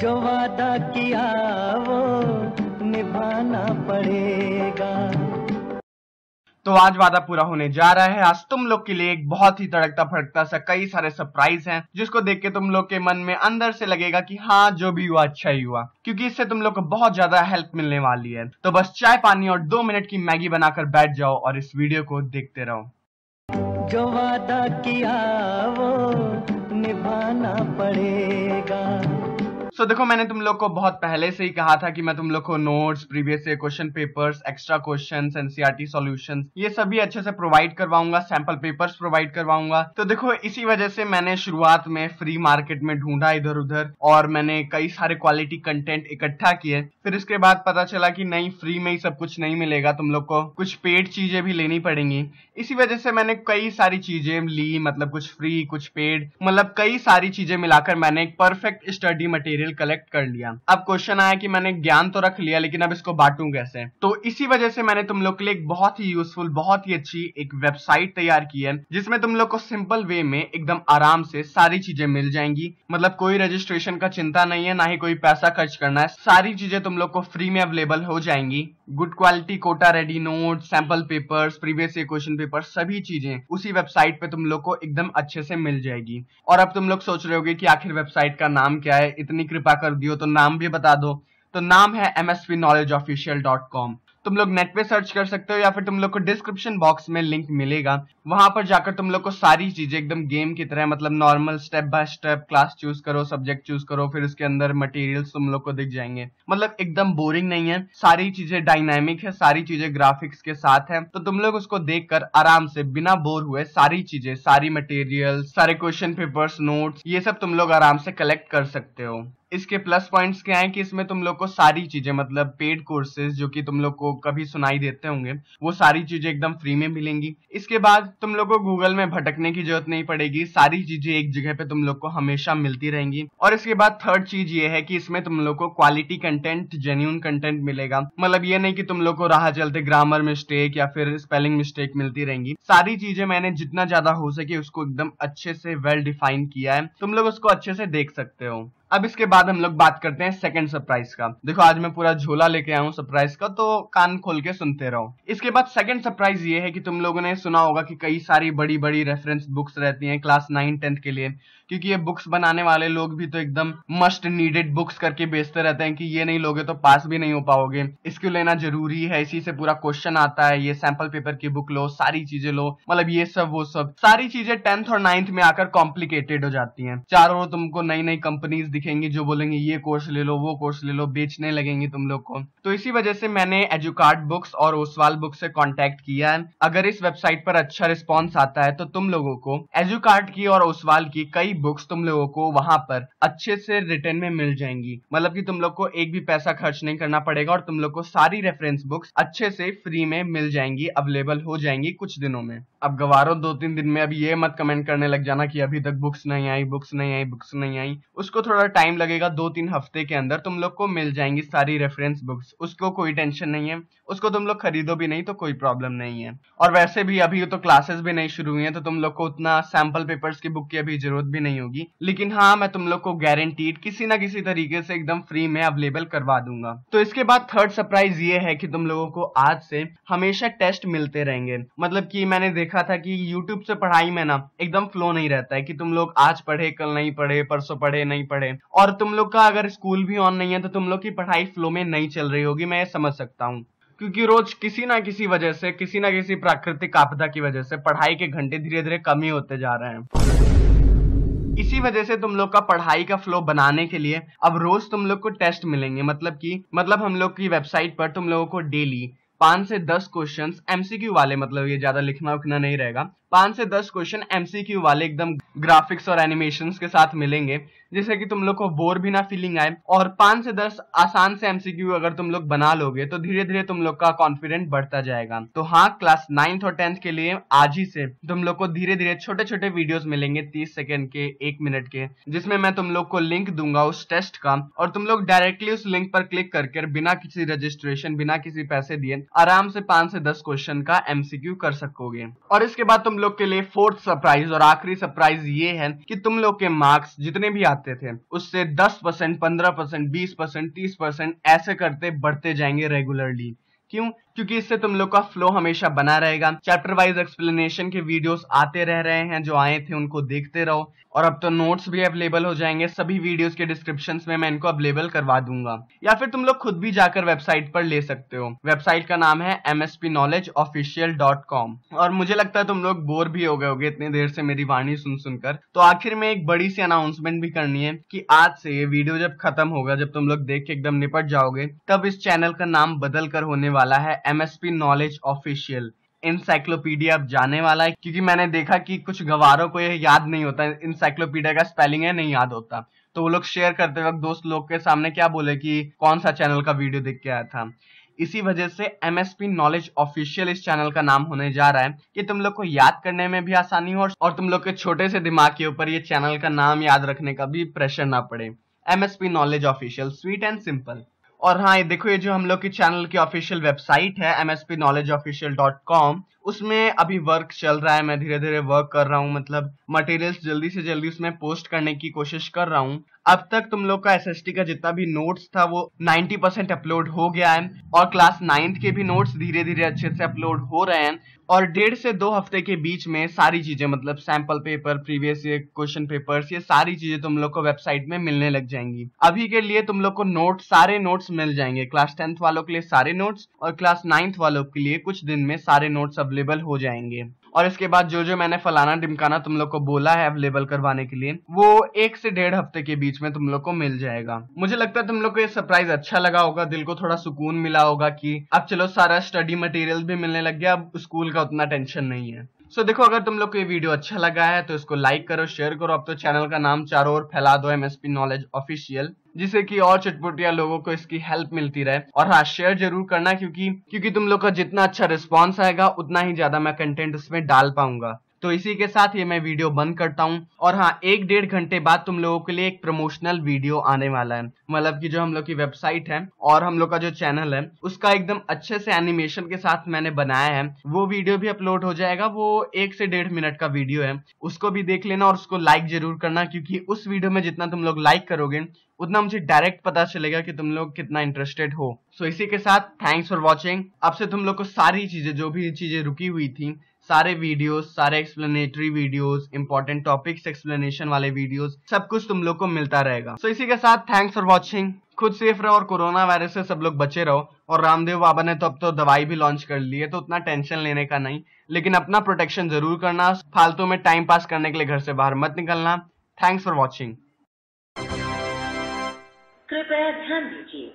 जो वादा किया वो निभाना पड़ेगा तो आज वादा पूरा होने जा रहा है आज तुम लोग के लिए एक बहुत ही तड़कता फड़कता सा कई सारे सरप्राइज हैं जिसको देख के तुम लोग के मन में अंदर से लगेगा कि हाँ जो भी हुआ अच्छा ही हुआ क्योंकि इससे तुम लोग को बहुत ज्यादा हेल्प मिलने वाली है तो बस चाय पानी और दो मिनट की मैगी बनाकर बैठ जाओ और इस वीडियो को देखते रहो जो वादा किया वो निभाना पड़ेगा सो so, देखो मैंने तुम लोग को बहुत पहले से ही कहा था कि मैं तुम लोग को notes previous year question papers extra question NCERT solution ये सभी अच्छे से प्रोवाइड करवाऊंगा सैंपल पेपर्स प्रोवाइड करवाऊंगा तो देखो इसी वजह से मैंने शुरुआत में फ्री मार्केट में ढूंढा इधर उधर और मैंने कई सारे क्वालिटी कंटेंट इकट्ठा किए फिर इसके बाद पता चला कि नहीं फ्री में ही सब कुछ नहीं मिलेगा तुम लोग को कुछ पेड चीजें भी लेनी पड़ेंगी इसी वजह से मैंने कई सारी चीजें ली मतलब कुछ फ्री कुछ पेड मतलब कई सारी चीजें मिलाकर मैंने एक perfect study material material collect कर लिया अब क्वेश्चन आया कि मैंने ज्ञान तो रख लिया लेकिन अब इसको बांटू कैसे तो इसी वजह से मैंने तुम लोग के लिए एक बहुत ही यूजफुल बहुत ही अच्छी एक वेबसाइट तैयार की है जिसमें तुम लोग को सिंपल वे में एकदम आराम से सारी चीजें मिल जाएंगी मतलब कोई रजिस्ट्रेशन का चिंता नहीं है ना ही कोई पैसा खर्च करना है सारी चीजें तुम लोग को फ्री में अवेलेबल हो जाएंगी good quality Kota ready note sample paper previous year question paper सभी चीजें उसी वेबसाइट पे तुम लोग को एकदम अच्छे से मिल जाएगी और अब तुम लोग सोच रहे होगे कि आखिर वेबसाइट का नाम क्या है इतनी कृपा कर दियो तो नाम भी बता दो तो नाम है M S knowledge official dot com तुम लोग नेट पे सर्च कर सकते हो या फिर तुम लोग को डिस्क्रिप्शन बॉक्स में लिंक मिलेगा वहां पर जाकर तुम लोग को सारी चीजें एकदम गेम की तरह मतलब normal step by step class choose करो सब्जेक्ट चूज करो फिर उसके अंदर मटेरियल्स तुम लोग को दिख जाएंगे मतलब एकदम बोरिंग नहीं है सारी चीजें डायनामिक है सारी चीजें ग्राफिक्स के साथ है तो तुम लोग उसको देख कर आराम से बिना बोर हुए सारी चीजें सारी मटेरियल सारे क्वेश्चन पेपर्स नोट्स ये सब तुम लोग आराम से कलेक्ट कर सकते हो इसके प्लस पॉइंट्स क्या हैं कि इसमें तुम लोग को सारी चीजें मतलब पेड कोर्सेज जो कि तुम लोग को कभी सुनाई देते होंगे वो सारी चीजें एकदम फ्री में मिलेंगी इसके बाद तुम लोग को गूगल में भटकने की जरूरत नहीं पड़ेगी सारी चीजें एक जगह पे तुम लोग को हमेशा मिलती रहेंगी और इसके बाद थर्ड चीज ये है कि इसमें तुम लोग को क्वालिटी कंटेंट जेन्यून कंटेंट मिलेगा मतलब ये नहीं की तुम लोग को राह चलते ग्रामर मिस्टेक या फिर स्पेलिंग मिस्टेक मिलती रहेंगी सारी चीजें मैंने जितना ज्यादा हो सके उसको एकदम अच्छे से वेल डिफाइन किया है तुम लोग उसको अच्छे से देख सकते हो अब इसके बाद हम लोग बात करते हैं सेकंड सरप्राइज का देखो आज मैं पूरा झोला लेके आया हूँ सरप्राइज का तो कान खोल के सुनते रहो इसके बाद सेकंड सरप्राइज ये है कि तुम लोगों ने सुना होगा कि कई सारी बड़ी बड़ी रेफरेंस बुक्स रहती हैं क्लास नाइन टेंथ के लिए क्योंकि ये बुक्स बनाने वाले लोग भी तो एकदम मस्ट नीडेड बुक्स करके बेचते रहते हैं कि ये नहीं लोगे तो पास भी नहीं हो पाओगे इसको लेना जरूरी है इसी से पूरा क्वेश्चन आता है ये सैंपल पेपर की बुक लो सारी चीजें लो मतलब ये सब वो सब सारी चीजें टेंथ और नाइन्थ में आकर कॉम्प्लिकेटेड हो जाती है चारों तुमको नई नई कंपनीज दिखेंगे जो बोलेंगे ये कोर्स ले लो वो कोर्स ले लो बेचने लगेंगे तुम लोग को तो इसी वजह से मैंने एजुकार्ड बुक्स और ओसवाल बुक्स से कॉन्टेक्ट किया है अगर इस वेबसाइट पर अच्छा रिस्पॉन्स आता है तो तुम लोगों को एजुकार्ड की और ओसवाल की कई बुक्स तुम लोगों को वहां पर अच्छे से रिटर्न में मिल जाएंगी मतलब की तुम लोग को एक भी पैसा खर्च नहीं करना पड़ेगा और तुम लोग को सारी रेफरेंस बुक्स अच्छे से फ्री में मिल जाएंगी अवेलेबल हो जाएंगी कुछ दिनों में अब गवारो दो तीन दिन में अभी ये मत कमेंट करने लग जाना कि अभी तक बुक्स नहीं आई बुक्स नहीं आई बुक्स नहीं आई उसको थोड़ा टाइम लगेगा दो तीन हफ्ते के अंदर तुम लोग को मिल जाएंगी सारी रेफरेंस बुक्स उसको कोई टेंशन नहीं है उसको तुम लोग खरीदो भी नहीं तो कोई प्रॉब्लम नहीं है और वैसे भी अभी तो क्लासेस भी नहीं शुरू हुई है तो तुम लोग को उतना सैम्पल पेपर्स की बुक की अभी जरूरत भी नहीं होगी लेकिन हाँ मैं तुम लोग को गारंटीड किसी ना किसी तरीके से एकदम फ्री में अवेलेबल करवा दूंगा तो इसके बाद थर्ड सरप्राइज ये है कि तुम लोगों को आज से हमेशा टेस्ट मिलते रहेंगे मतलब की मैंने देखा था कि यूट्यूब से पढ़ाई में ना एकदम फ्लो नहीं रहता है कि तुम लोग आज पढ़े कल नहीं पढ़े परसों पढ़े नहीं पढ़े और तुम लोग का अगर स्कूल भी ऑन नहीं है तो तुम लोग की पढ़ाई फ्लो में नहीं चल रही होगी मैं ये समझ सकता हूँ क्योंकि रोज किसी ना किसी वजह से किसी ना किसी प्राकृतिक आपदा की वजह से पढ़ाई के घंटे धीरे धीरे कम ही होते जा रहे हैं इसी वजह से तुम लोग का पढ़ाई का फ्लो बनाने के लिए अब रोज तुम लोग को टेस्ट मिलेंगे मतलब कि मतलब हम लोग की वेबसाइट पर तुम लोगों को डेली पांच से दस क्वेश्चंस एमसीक्यू वाले मतलब ये ज्यादा लिखना उखना नहीं रहेगा पांच से दस क्वेश्चन एमसीक्यू वाले एकदम ग्राफिक्स और एनिमेशन के साथ मिलेंगे जिससे कि तुम लोग को बोर भी ना फीलिंग आए और पांच से दस आसान से एमसीक्यू अगर तुम लोग बना लोगे तो धीरे धीरे तुम लोग का कॉन्फिडेंट बढ़ता जाएगा तो हाँ क्लास नाइन्थ और टेंथ के लिए आज ही से तुम लोग को धीरे धीरे छोटे छोटे वीडियोस मिलेंगे तीस सेकेंड के एक मिनट के जिसमें मैं तुम लोग को लिंक दूंगा उस टेस्ट का और तुम लोग डायरेक्टली उस लिंक पर क्लिक करके बिना किसी रजिस्ट्रेशन बिना किसी पैसे दिए आराम से पांच से दस क्वेश्चन का एमसीक्यू कर सकोगे और इसके बाद तुम लोग के लिए फोर्थ सरप्राइज और आखिरी सरप्राइज ये है कि तुम लोग के मार्क्स जितने भी आते थे उससे दस परसेंट पंद्रह परसेंट बीस परसेंट तीस परसेंट ऐसे करते बढ़ते जाएंगे रेगुलरली क्यों क्योंकि इससे तुम लोग का फ्लो हमेशा बना रहेगा चैप्टर वाइज एक्सप्लेनेशन के वीडियोस आते रह रहे हैं जो आए थे उनको देखते रहो और अब तो नोट्स भी अवेलेबल हो जाएंगे सभी वीडियोस के डिस्क्रिप्शन में मैं इनको अवेलेबल करवा दूंगा या फिर तुम लोग खुद भी जाकर वेबसाइट पर ले सकते हो वेबसाइट का नाम है M S P knowledge official dot com और मुझे लगता है तुम लोग बोर भी हो गए होगे इतनी देर से मेरी वाणी सुन सुनकर तो आखिर में एक बड़ी सी अनाउंसमेंट भी करनी है की आज से ये वीडियो जब खत्म होगा जब तुम लोग देख के एकदम निपट जाओगे तब इस चैनल का नाम बदल कर होने वाला वाला है M S P knowledge official encyclopedia अब जाने वाला है क्योंकि मैंने देखा कि कुछ गवारों को यह याद नहीं होता इनसाइक्लोपीडिया का स्पेलिंग है नहीं याद होता तो वो लोग शेयर करते वक्त दोस्त लोग के सामने क्या बोले कि कौन सा चैनल का वीडियो देख के आया था इसी वजह से M S P knowledge official इस चैनल का नाम होने जा रहा है कि तुम लोग को याद करने में भी आसानी हो और तुम लोग के छोटे से दिमाग के ऊपर ये चैनल का नाम याद रखने का भी प्रेशर ना पड़े M S P knowledge official sweet and simple और हाँ ये देखो ये जो हम लोग की चैनल की ऑफिशियल वेबसाइट है M S P knowledge official dot com उसमें अभी वर्क चल रहा है मैं धीरे धीरे वर्क कर रहा हूँ मतलब मटेरियल्स जल्दी से जल्दी उसमें पोस्ट करने की कोशिश कर रहा हूँ अब तक तुम लोग का एस का जितना भी नोट्स था वो 90 परसेंट अपलोड हो गया है और क्लास नाइन्थ के भी नोट्स धीरे धीरे अच्छे से अपलोड हो रहे हैं और डेढ़ से दो हफ्ते के बीच में सारी चीजें मतलब sample paper previous year question papers ये सारी चीजें तुम लोग को वेबसाइट में मिलने लग जाएंगी अभी के लिए तुम लोग को नोट सारे नोट्स मिल जाएंगे क्लास टेंथ वालों के लिए सारे नोट्स और क्लास नाइन्थ वालों के लिए कुछ दिन में सारे नोट्स अब अवेलेबल हो जाएंगे और इसके बाद जो जो मैंने फलाना डिमकाना तुम लोग को बोला है अवेलेबल करवाने के लिए वो एक से डेढ़ हफ्ते के बीच में तुम लोग को मिल जाएगा मुझे लगता है तुम लोग को ये सरप्राइज अच्छा लगा होगा दिल को थोड़ा सुकून मिला होगा कि अब चलो सारा स्टडी मटेरियल भी मिलने लग गया अब स्कूल का उतना टेंशन नहीं है सो so, देखो अगर तुम लोग को ये वीडियो अच्छा लगा है तो इसको लाइक करो शेयर करो अब तो चैनल का नाम चारों ओर फैला दो एमएसपी नॉलेज ऑफिशियल जिससे कि और चटपुटिया लोगों को इसकी हेल्प मिलती रहे और हाँ शेयर जरूर करना क्योंकि क्योंकि तुम लोग का जितना अच्छा रिस्पॉन्स आएगा उतना ही ज्यादा मैं कंटेंट उसमें डाल पाऊंगा तो इसी के साथ ये मैं वीडियो बंद करता हूँ और हाँ एक डेढ़ घंटे बाद तुम लोगों के लिए एक प्रमोशनल वीडियो आने वाला है मतलब कि जो हम लोग की वेबसाइट है और हम लोग का जो चैनल है उसका एकदम अच्छे से एनिमेशन के साथ मैंने बनाया है वो वीडियो भी अपलोड हो जाएगा वो एक से डेढ़ मिनट का वीडियो है उसको भी देख लेना और उसको लाइक जरूर करना क्योंकि उस वीडियो में जितना तुम लोग लाइक करोगे उतना मुझे डायरेक्ट पता चलेगा कि तुम लोग कितना इंटरेस्टेड हो सो so, इसी के साथ थैंक्स फॉर वॉचिंग अब से तुम लोग को सारी चीजें जो भी चीजें रुकी हुई थी सारे वीडियोस सारे explanatory videos important topics explanation वाले वीडियोस सब कुछ तुम लोग को मिलता रहेगा सो so, इसी के साथ थैंक्स फॉर वॉचिंग खुद सेफ रहो और कोरोना वायरस से सब लोग बचे रहो और रामदेव बाबा ने तो अब तो दवाई भी लॉन्च कर ली है तो उतना टेंशन लेने का नहीं लेकिन अपना प्रोटेक्शन जरूर करना फालतू में टाइम पास करने के लिए घर से बाहर मत निकलना थैंक्स फॉर वॉचिंग कृपया ध्यान दीजिए